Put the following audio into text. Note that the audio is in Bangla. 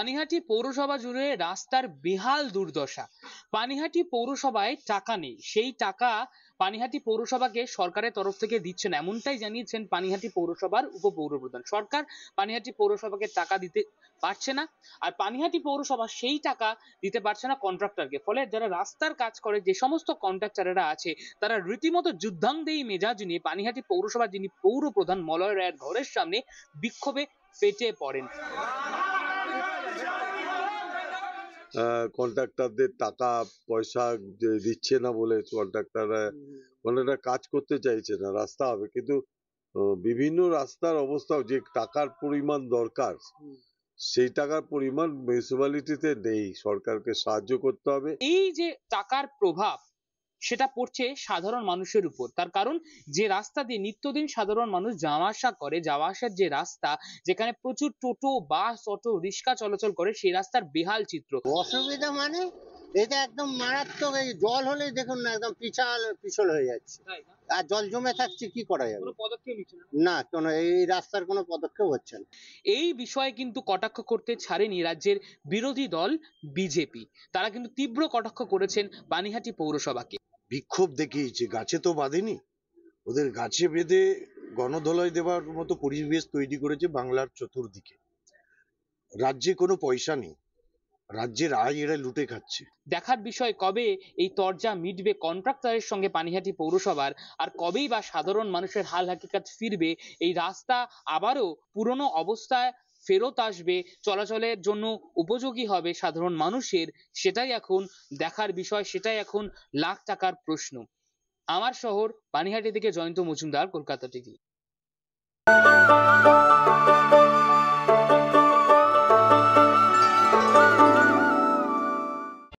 পানিহাটি পৌরসভা জুড়ে রাস্তার বেহাল দুর্দশা পানিহাটি পৌরসভায় টাকা নেই সেই টাকা পানিহাটি পৌরসভাকে সরকারের তরফ থেকে দিচ্ছেন এমনটাই জানিয়েছেন পানিহাটি পৌরসভার উপপৌরপ্রধান সরকার পানিহাটি পৌরসভাকে টাকা দিতে পারছে না আর পানিহাটি পৌরসভা সেই টাকা দিতে পারছে না কন্ট্রাক্টরকে ফলে যারা রাস্তার কাজ করে যে সমস্ত কন্ট্রাক্টরেরা আছে তারা রীতিমতো যুদ্ধাঙ্গেই মেজাজ নিয়ে পানিহাটি পৌরসভা যিনি পৌর প্রধান মলয় রায়ের ঘরের সামনে বিক্ষোভে ফেটে পড়েন কন্ট্রাক্টরদের টাকা পয়সা দিচ্ছে না বলে কন্ট্রাক্টররা ওনারা কাজ করতে চাইছে না রাস্তা হবে কিন্তু বিভিন্ন রাস্তার অবস্থা যে টাকার পরিমাণ দরকার সেই টাকার পরিমাণ মিউনিসিপালিটিতে নেই সরকারকে সাহায্য করতে হবে এই যে টাকার প্রভাব সেটা পড়ছে সাধারণ মানুষের উপর তার কারণ যে রাস্তা দিয়ে নিত্যদিন সাধারণ মানুষ যাওয়া আসা করে যাওয়া আসার যে রাস্তা যেখানে প্রচুর টোটো বাস অটো রিক্সা চলাচল করে সেই রাস্তার বেহাল চিত্র অসুবিধা মানে এটা একদম মারাত্মক এই জল হলে দেখুন না একদম পিছাল পিছল হয়ে যাচ্ছে আর জল জমে থাকছে কি করা যাবে না কোন এই রাস্তার কোনো পদক্ষেপ হচ্ছে না এই বিষয়ে কিন্তু কটাক্ষ করতে ছাড়েনি রাজ্যের বিরোধী দল বিজেপি তারা কিন্তু তীব্র কটাক্ষ করেছেন বানিহাটি পৌরসভাকে বিক্ষোভ দেখিয়েছে গাছে তো বাঁধেনি ওদের গাছে বেঁধে গণধোলাই দেওয়ার মতো পরিবেশ তৈরি করেছে বাংলার চতুর্দিকে রাজ্যে কোনো পয়সা নেই রাজ্যের আয় এরা লুটে খাচ্ছে দেখার বিষয় কবে এই তরজা মিটবে কন্ট্রাক্টরের সঙ্গে পানিহাটি পৌরসভার আর কবেই বা সাধারণ মানুষের হাল হাকিকাত ফিরবে এই রাস্তা আবারও পুরনো অবস্থায় ফেরত আসবে চলাচলের জন্য উপযোগী হবে সাধারণ মানুষের সেটাই এখন দেখার বিষয় সেটাই এখন লাখ টাকার প্রশ্ন আমার শহর পানিহাটি থেকে জয়ন্ত মজুমদার কলকাতা টিভি